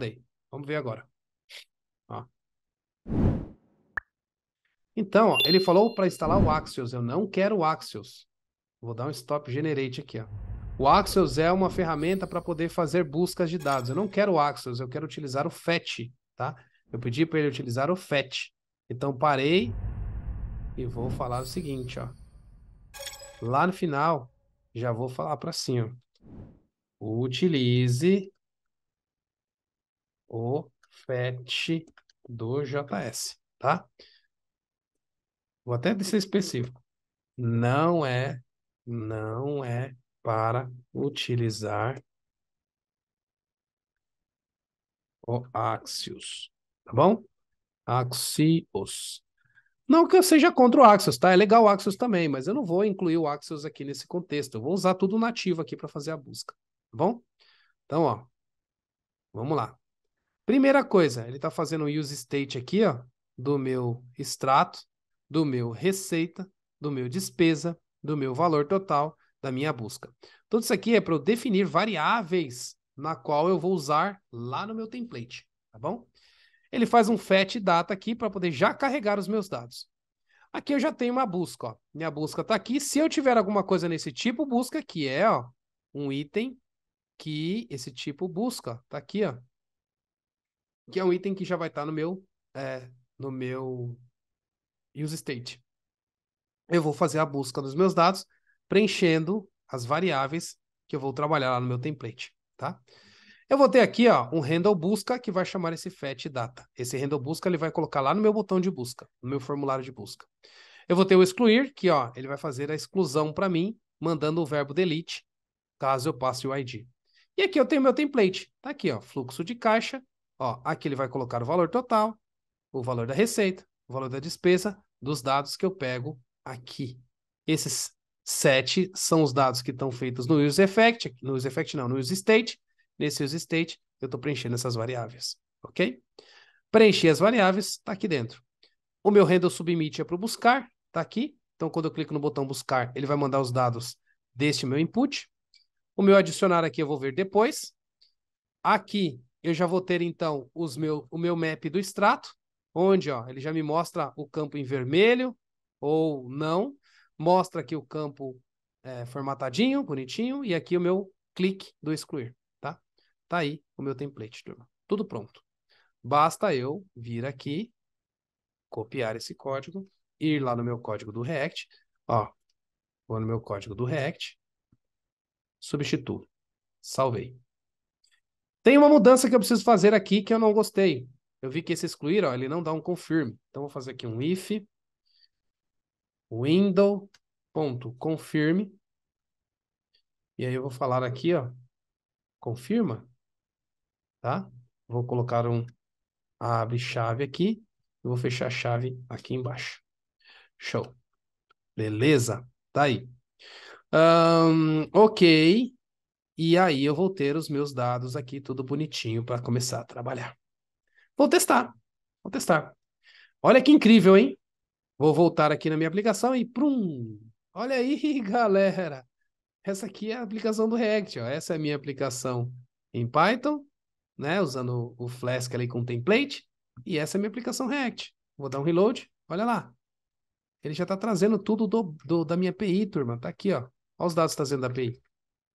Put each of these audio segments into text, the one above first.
mandei. Vamos ver agora. Ó. Então, ó, ele falou para instalar o Axios. Eu não quero o Axios. Vou dar um stop generate aqui. Ó. O Axios é uma ferramenta para poder fazer buscas de dados. Eu não quero o Axios, eu quero utilizar o Fetch, tá? Eu pedi para ele utilizar o Fetch. Então, parei e vou falar o seguinte, ó. Lá no final, já vou falar para assim, ó. Utilize o fetch do JS, tá? Vou até ser específico. Não é, não é para utilizar o Axios, tá bom? Axios. Não que eu seja contra o Axios, tá? É legal o Axios também, mas eu não vou incluir o Axios aqui nesse contexto. Eu vou usar tudo nativo aqui para fazer a busca, tá bom? Então, ó, vamos lá. Primeira coisa, ele está fazendo o use state aqui, ó, do meu extrato, do meu receita, do meu despesa, do meu valor total, da minha busca. Tudo isso aqui é para eu definir variáveis na qual eu vou usar lá no meu template, tá bom? Ele faz um fetch data aqui para poder já carregar os meus dados. Aqui eu já tenho uma busca, ó. Minha busca está aqui. Se eu tiver alguma coisa nesse tipo busca, que é ó, um item que esse tipo busca, está aqui, ó que é um item que já vai estar tá no meu é, no meu use state. Eu vou fazer a busca dos meus dados, preenchendo as variáveis que eu vou trabalhar lá no meu template, tá? Eu vou ter aqui, ó, um handle busca que vai chamar esse fetch data. Esse handle busca ele vai colocar lá no meu botão de busca, no meu formulário de busca. Eu vou ter o excluir, que ó, ele vai fazer a exclusão para mim, mandando o verbo delete, caso eu passe o ID. E aqui eu tenho meu template. Tá aqui, ó, fluxo de caixa, Ó, aqui ele vai colocar o valor total, o valor da receita, o valor da despesa, dos dados que eu pego aqui. Esses sete são os dados que estão feitos no use effect, no use effect não, no use state. Nesse use state, eu estou preenchendo essas variáveis, ok? Preenchi as variáveis, está aqui dentro. O meu handle submit é para buscar, está aqui. Então, quando eu clico no botão buscar, ele vai mandar os dados deste meu input. O meu adicionar aqui eu vou ver depois. Aqui eu já vou ter então os meu, o meu map do extrato, onde ó, ele já me mostra o campo em vermelho ou não, mostra aqui o campo é, formatadinho, bonitinho, e aqui o meu clique do excluir, tá? Tá aí o meu template, turma. Tudo pronto. Basta eu vir aqui, copiar esse código, ir lá no meu código do React, ó, vou no meu código do React, substituo, salvei. Tem uma mudança que eu preciso fazer aqui que eu não gostei. Eu vi que esse excluir, ó, ele não dá um confirm. Então, vou fazer aqui um if window.confirm. E aí eu vou falar aqui, ó, confirma, tá? Vou colocar um abre chave aqui e vou fechar a chave aqui embaixo. Show. Beleza? Tá aí. Um, ok. E aí eu vou ter os meus dados aqui, tudo bonitinho, para começar a trabalhar. Vou testar. Vou testar. Olha que incrível, hein? Vou voltar aqui na minha aplicação e prum! Olha aí, galera! Essa aqui é a aplicação do React. Ó. Essa é a minha aplicação em Python, né? Usando o Flask ali com template. E essa é a minha aplicação React. Vou dar um reload. Olha lá. Ele já está trazendo tudo do, do, da minha API, turma. Está aqui, ó. Olha os dados tá trazendo da API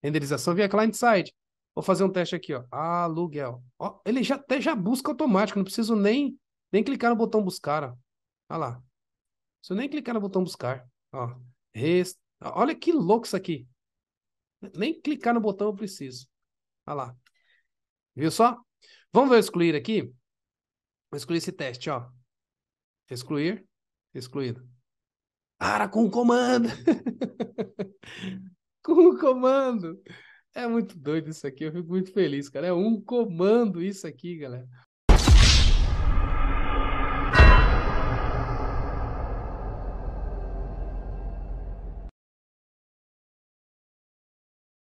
renderização via client-side. Vou fazer um teste aqui, ó. Aluguel. Ó, ele já, até já busca automático, não preciso nem, nem clicar no botão buscar. Ó. Olha lá. Não preciso nem clicar no botão buscar. Ó. Rest... Olha que louco isso aqui. Nem clicar no botão eu preciso. Olha lá. Viu só? Vamos ver excluir aqui. Vou excluir esse teste, ó. Excluir. Excluído. Para com o comando. com o comando. É muito doido isso aqui, eu fico muito feliz, cara. É um comando isso aqui, galera.